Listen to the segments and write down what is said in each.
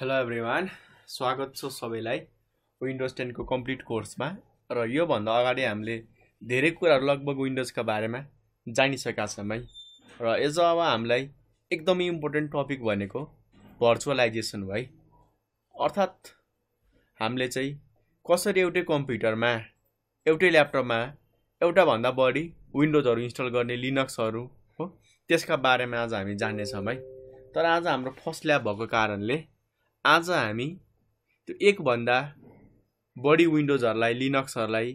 hello everyone स्वागत छ सबैलाई विन्डोज टेनको कम्प्लिट कोर्समा र योभन्दा अगाडि हामीले धेरै कुराहरू लगभग विन्डोजका बारेमा जानिसकेका छौँ है र एज अब हामीलाई एकदमै इम्पोर्टेन्ट टपिक भनेको भर्चुअलाइजेसन हो है अर्थात् हामीले चाहिँ कसरी एउटै कम्प्युटरमा एउटै ल्यापटपमा एउटाभन्दा बढी विन्डोजहरू इन्स्टल गर्ने लिनक्सहरू हो त्यसका बारेमा आज हामी जान्नेछौँ है तर आज हाम्रो फर्स्ट ल्याब भएको कारणले आज हामी त्यो एकभन्दा बढी विन्डोजहरूलाई लिनक्सहरूलाई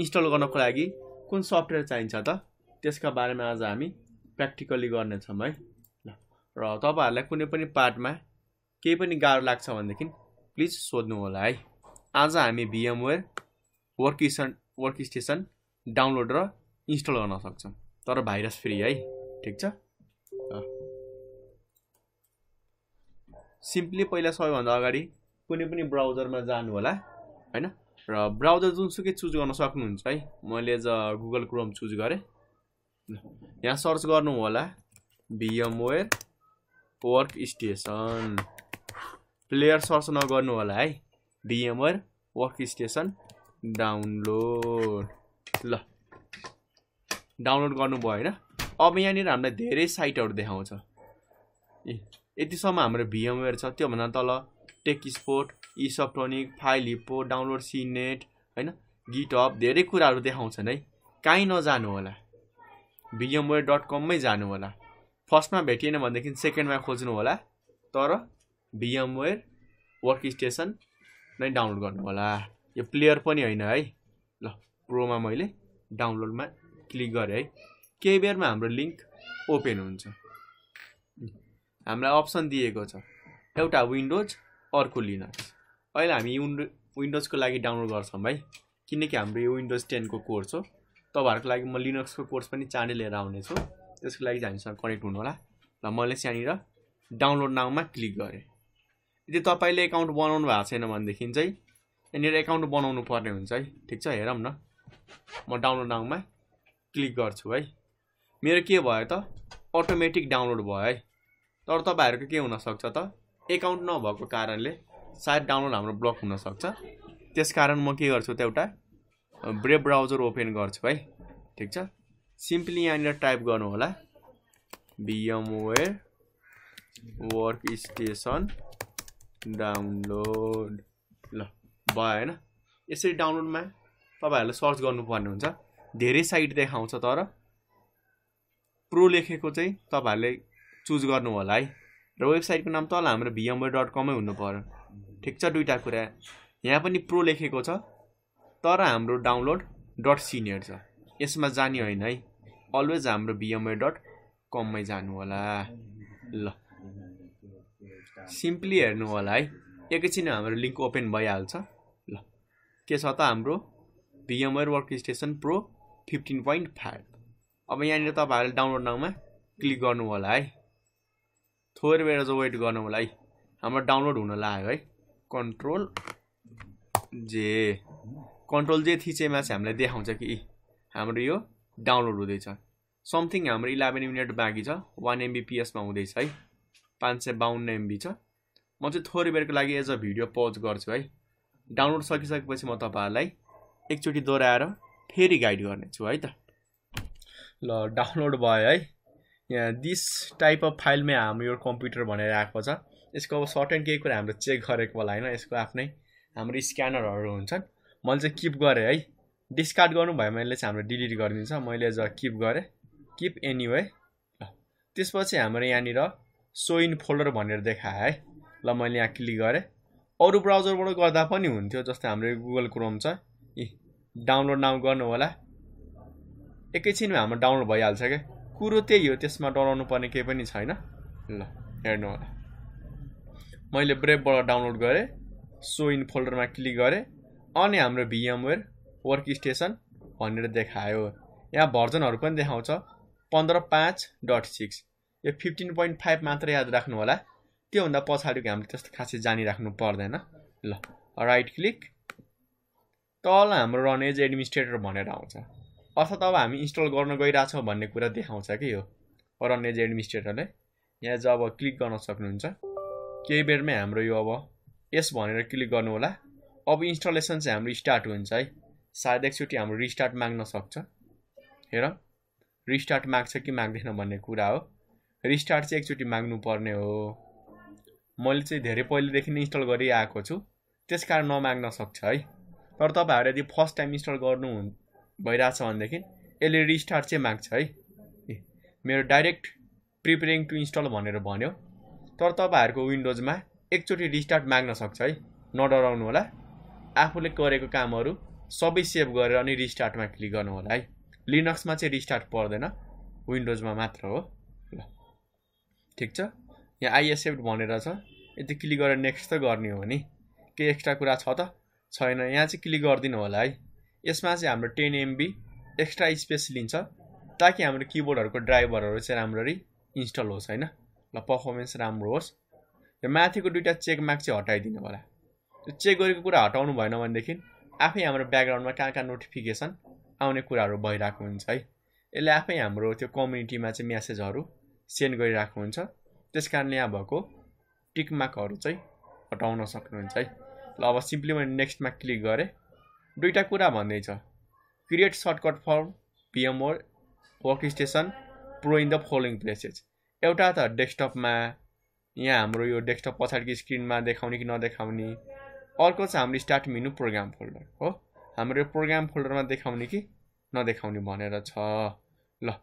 इन्स्टल गर्नको लागि कुन सफ्टवेयर चाहिन्छ त त्यसका बारेमा आज हामी प्र्याक्टिकल्ली गर्नेछौँ है ल र तपाईँहरूलाई कुनै पनि पार्टमा केही पनि गाह्रो लाग्छ भनेदेखि प्लिज सोध्नु होला है आज हामी भिएमवेयर वर्किसन वर्क स्टेसन डाउनलोड र इन्स्टल गर्न सक्छौँ तर भाइरस फ्री है ठिक छ सिम्पली पहिला सबैभन्दा अगाडि कुनै पनि ब्राउजरमा जानु होला होइन र ब्राउजर जुनसुकै चुज गर्न सक्नुहुन्छ है मैले एज गुगल क्रोम चुज गरेँ यहाँ सर्च गर्नु होला VMware workstation player search नगर्नु होला है भिएमओएर वर्क स्टेसन डाउनलोड ल डाउनलोड गर्नुभयो होइन अब यहाँनिर हामीलाई धेरै साइटहरू देखाउँछ ए यतिसम्म हाम्रो भिएमवेयर छ त्योभन्दा तल टेक स्पोर्ट इसक्ट्रोनिक फाइल हिप्पो डाउनलोड सी सिनेट होइन गिटअप धेरै कुराहरू देखाउँछन् है काहीँ नजानु होला भिएमवेयर डट कममै जानु होला फर्स्टमा भेटिएन भनेदेखि सेकेन्डमा खोज्नु होला तर भिएमवेयर वर्क स्टेसन नै डाउनलोड गर्नु होला यो प्लेयर पनि होइन है ल प्रोमा मैले डाउनलोडमा क्लिक गरेँ है केही बेरमा हाम्रो लिङ्क ओपन हुन्छ हामीलाई अप्सन दिएको छ एउटा विन्डोज अर्को लिनक्स अहिले हामी विन्डो विन्डोजको लागि डाउनलोड गर्छौँ भाइ किनकि हाम्रो यो विन्डोज टेनको कोर्स हो तपाईँहरूको लागि म लिनक्सको कोर्स पनि चाँडै लिएर आउनेछु त्यसको लागि चाहिँ हामीसँग कनेक्ट हुनुहोला र मैले यहाँनिर डाउनलोड नाउमा क्लिक गरेँ यदि तपाईँले एकाउन्ट बनाउनु भएको छैन भनेदेखि चाहिँ यहाँनिर एकाउन्ट बनाउनु पर्ने हुन्छ है ठिक छ हेरौँ न म डाउनलोड नाउमा क्लिक गर्छु है मेरो के भयो त अटोमेटिक डाउनलोड भयो है तर तपाईँहरूको के हुनसक्छ त एकाउन्ट नभएको कारणले सायद डाउनलोड हाम्रो ब्लक हुनसक्छ त्यस कारण म के गर्छु त एउटा ब्रेब ब्राउजर ओपन गर्छु है ठिक छ सिम्पली यहाँनिर टाइप गर्नु होला बिएमओएर वर्क स्टेसन डाउनलोड ल भयो होइन यसरी डाउनलोडमा तपाईँहरूले सर्च गर्नुपर्ने हुन्छ धेरै साइट देखाउँछ तर प्रो लेखेको चाहिँ तपाईँहरूले चुज गर्नु होला है र वेबसाइटको नाम तल हाम्रो भिएमवे डट कमै हुनु पऱ्यो ठिक छ दुइटा कुरा यहाँ पनि प्रो लेखेको छ तर हाम्रो डाउनलोड डट सिनियर छ यसमा जाने होइन है अलवेज हाम्रो भिएमवे डट कममै जानु होला ल सिम्पली हेर्नु होला है एकैछिन हाम्रो लिङ्क ओपन भइहाल्छ ल के छ त हाम्रो VMware workstation pro fifteen point five अब यहाँनिर तपाईँहरूले डाउनलोड नाउँमा क्लिक गर्नु होला है थोरै बेर चाहिँ वेट गर्नु होला है हाम्रो डाउनलोड हुन लाग्यो है कन्ट्रोल जे कन्ट्रोल जे थिचेमा चाहिँ हामीलाई देखाउँछ कि हाम्रो यो डाउनलोड हुँदैछ समथिङ हाम्रो इलेभेन मिनट बाँकी छ वान एमबिपिएसमा हुँदैछ है पाँच सय बाहन्न एमबी छ म चाहिँ थोरै बेरको लागि एज अ भिडियो पज गर्छु है डाउनलोड सकिसकेपछि म तपाईँहरूलाई एकचोटि दोहोऱ्याएर फेरि गाइड गर्नेछु है त ल डाउनलोड भयो है यहाँ दिस टाइप अफ फाइलमै हाम्रो यो कम्प्युटर भनेर आएको छ यसको अब सर्टेन केही कुरा हाम्रो चेक गरेको होला होइन यसको आफ्नै हाम्रो स्क्यानरहरू हुन्छन् मैले चाहिँ किप गरेँ है डिस्कार्ड गर्नुभयो मैले चाहिँ हाम्रो डिलिट गरिदिन्छ मैले ज किप गरेँ किप एनिवे त्यसपछि हाम्रो यहाँनिर सो इन फोल्डर भनेर देखाएँ है ल मैले यहाँ क्लिक गरेँ अरू ब्राउजरबाट गर्दा पनि हुन्थ्यो जस्तै हाम्रो गुगल क्रोम छ ए डाउनलोड नाउ गर्नु होला एकैछिनमा हाम्रो डाउनलोड भइहाल्छ क्या कुरो त्यही हो त्यसमा डराउनु पर्ने केही पनि छैन ल हेर्नु होला मैले ब्रेपबाट डाउनलोड गरेँ सो इन फोल्डरमा क्लिक गरेँ अनि हाम्रो भिएमवेयर वर्क स्टेसन भनेर देखायो यहाँ भर्जनहरू पनि देखाउँछ पन्ध्र पाँच डट सिक्स यो फिफ्टिन पोइन्ट फाइभ मात्र याद राख्नु होला त्योभन्दा पछाडिको हामीले त्यस्तो खासै जानिराख्नु पर्दैन ल राइट क्लिक तल हाम्रो रन एज एडमिनिस्ट्रेटर भनेर आउँछ अर्थात् अब हामी इन्स्टल गर्न गइरहेछौँ भन्ने कुरा देखाउँछ कि यो एज एडमिनिस्ट्रेटरले यहाँ चाहिँ क्लिक गर्न सक्नुहुन्छ केही बेरमै हाम्रो यो अब यस भनेर क्लिक गर्नु होला अब इन्स्टलेसन चाहिँ हाम्रो स्टार्ट हुन्छ है सायद एकचोटि हाम्रो रिस्टार्ट माग्न सक्छ हेर रिस्टार्ट माग्छ कि माग्दैन भन्ने कुरा हो रिस्टार्ट चाहिँ एकचोटि माग्नुपर्ने हो मैले चाहिँ धेरै पहिलेदेखि नै इन्स्टल गरिआएको छु त्यस कारण नमाग्न सक्छ है तर तपाईँहरू यदि फर्स्ट टाइम इन्स्टल गर्नु भइरहेछ भनेदेखि यसले रिस्टार्ट चाहिँ माग्छ है ए मेरो डाइरेक्ट प्रिपेरिङ टु इन्स्टल भनेर भन्यो तर तपाईँहरूको विन्डोजमा एकचोटि रिस्टार्ट माग्न सक्छ है नडराउनु होला आफूले गरेको कामहरू सबै सेभ गरेर अनि रिस्टार्टमा क्लिक गर्नु होला है लिनक्समा चाहिँ रिस्टार्ट पर्दैन विन्डोजमा मात्र हो ल ठिक छ यहाँ आइएसेप्ट भनेर छ यति क्लिक गरेर नेक्स्ट त गर्ने हो नि केही एक्स्ट्रा कुरा छ त छैन यहाँ चाहिँ क्लिक गरिदिनु होला है यसमा चाहिँ हाम्रो टेन एमबी एक्स्ट्रा स्पेस लिन्छ ताकि हाम्रो किबोर्डहरूको ड्राइभरहरू चाहिँ राम्ररी इन्स्टल होस् होइन ल पर्फर्मेन्स राम्रो होस् र माथिको दुइटा चेक मार्क चाहिँ हटाइदिनु होला त्यो चेक गरेको कुरा हटाउनु भएन भनेदेखि आफै हाम्रो ब्याकग्राउन्डमा कहाँ कहाँ नोटिफिकेसन आउने कुराहरू भइरहेको हुन्छ है यसले आफै हाम्रो त्यो कम्युनिटीमा चाहिँ म्यासेजहरू सेन्ड गरिरहेको हुन्छ त्यस कारणले यहाँ भएको टिक मार्कहरू चाहिँ हटाउन सक्नुहुन्छ है ल अब सिम्पली मैले नेक्स्टमा क्लिक गरेँ दुईवटा कुरा भन्दै छ create shortcut for VMware workstation pro in the following places एउटा त डेस्कटपमा यहाँ हाम्रो यो डेस्कटप पछाडिको स्क्रिनमा देखाउने कि नदेखाउने अर्को चाहिँ हाम्रो स्टार्ट मेनु प्रोग्राम फोल्डर हो हाम्रो यो प्रोग्राम फोल्डरमा देखाउने कि नदेखाउने भनेर छ ल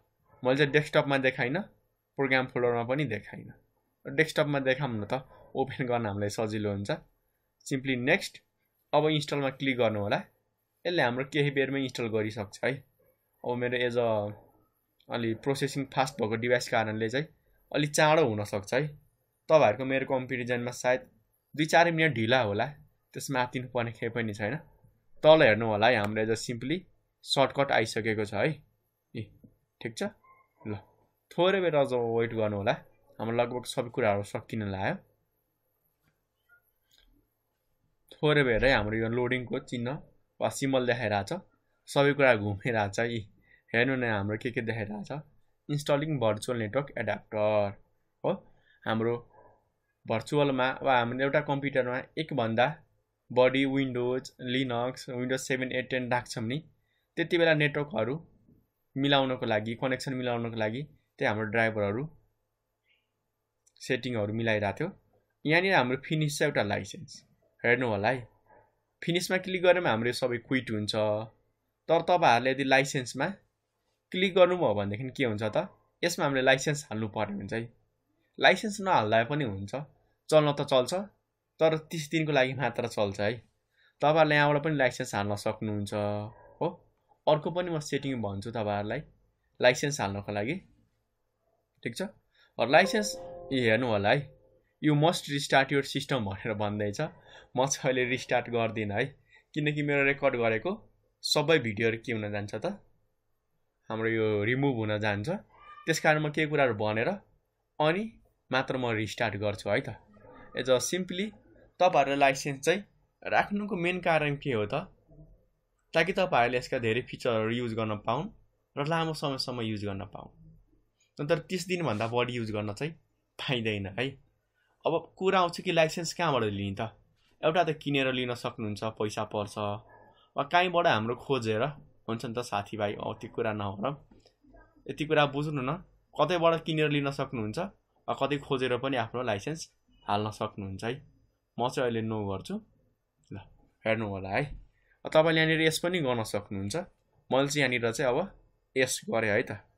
मैले चाहिँ डेस्कटपमा देखाइनँ प्रोग्राम फोल्डरमा पनि देखाइनँ डेस्कटपमा देखाउँ न त ओपन गर्न हामीलाई सजिलो हुन्छ सिम्पली नेक्स्ट अब इन्स्टलमा क्लिक गर्नु होला यसले हाम्रो केही बेरमै इन्स्टल गरिसक्छ है अब मेरो एज अ अलि प्रोसेसिङ फास्ट भएको डिभाइस कारणले चाहिँ अलिक चाँडो हुनसक्छ है तपाईँहरूको मेरो कम्पेरिजनमा सायद दुई चार मिनट ढिला होला त्यसमा पर्ने केही पनि छैन तल हेर्नु होला है हाम्रो एज अ सिम्पली सर्टकट आइसकेको छ है ए ठिक छ ल थोरै बेर अझ वेट गर्नु होला हाम्रो लगभग सबै कुराहरू सकिन लाग्यो थोरै बेरै हाम्रो यो लोडिङको चिन्ह वा सिम्बल देखाइरहेको छ सबै कुरा घुमिरहेछ यी हेर्नु न हाम्रो के के देखाइरहेछ इन्स्टलिङ भर्चुअल नेटवर्क एडाप्टर हो हाम्रो भर्चुअलमा वा हाम्रो एउटा कम्प्युटरमा एकभन्दा बडी Windows Linux Windows seven eight ten राख्छौँ नि त्यति बेला नेटवर्कहरू मिलाउनको लागि कनेक्सन मिलाउनको लागि त्यही हाम्रो ड्राइभरहरू सेटिङहरू मिलाइरहेको थियो यहाँनिर हाम्रो फिनिस छ एउटा लाइसेन्स हेर्नु होला है फिनिसमा क्लिक गरेमा हाम्रो यो सबै क्विट हुन्छ तर तपाईँहरूले यदि लाइसेन्समा क्लिक गर्नुभयो भनेदेखि के हुन्छ त यसमा हामीले लाइसेन्स हाल्नु पर्ने हुन्छ है लाइसेन्स नहाल्दा पनि हुन्छ चल्न त चल्छ तर तिस दिनको लागि मात्र चल्छ है तपाईँहरूले यहाँबाट पनि लाइसेन्स हाल्न सक्नुहुन्छ हो अर्को पनि म सेटिङ भन्छु तपाईँहरूलाई लाइसेन्स हाल्नको लागि ठिक छ लाइसेन्स हेर्नु होला है you must restart your system भनेर भन्दैछ म चाहिँ अहिले रिस्टार्ट गर्दिनँ है किनकि मेरो रेकर्ड गरेको सबै भिडियोहरू के हुन जान्छ त हाम्रो यो रिमुभ हुन जान्छ त्यस कारण म केही कुराहरू भनेर अनि मात्र म रिस्टार्ट गर्छु है त एज अ सिम्पली तपाईँहरूले लाइसेन्स चाहिँ राख्नुको मेन कारण के हो त ताकि तपाईँहरूले यसका धेरै फिचरहरू युज गर्न पाउन् र लामो समयसम्म युज गर्न पाउन् नत्र तिस दिनभन्दा बढी युज गर्न चाहिँ पाइँदैन है अब कुरा आउँछ कि लाइसेन्स कहाँबाट लिने त एउटा त किनेर लिन सक्नुहुन्छ पैसा पर्छ वा कहीँबाट हाम्रो खोजेर हुन्छ नि त साथीभाइ अँ त्यो कुरा नहोर यति कुरा बुझ्नु न कतैबाट किनेर लिन सक्नुहुन्छ वा कतै खोजेर पनि आफ्नो लाइसेन्स हाल्न सक्नुहुन्छ है म चाहिँ अहिले नो गर्छु ल हेर्नु होला है तपाईँले यहाँनिर यस पनि गर्न सक्नुहुन्छ मैले चाहिँ यहाँनिर चाहिँ अब यस गरेँ है त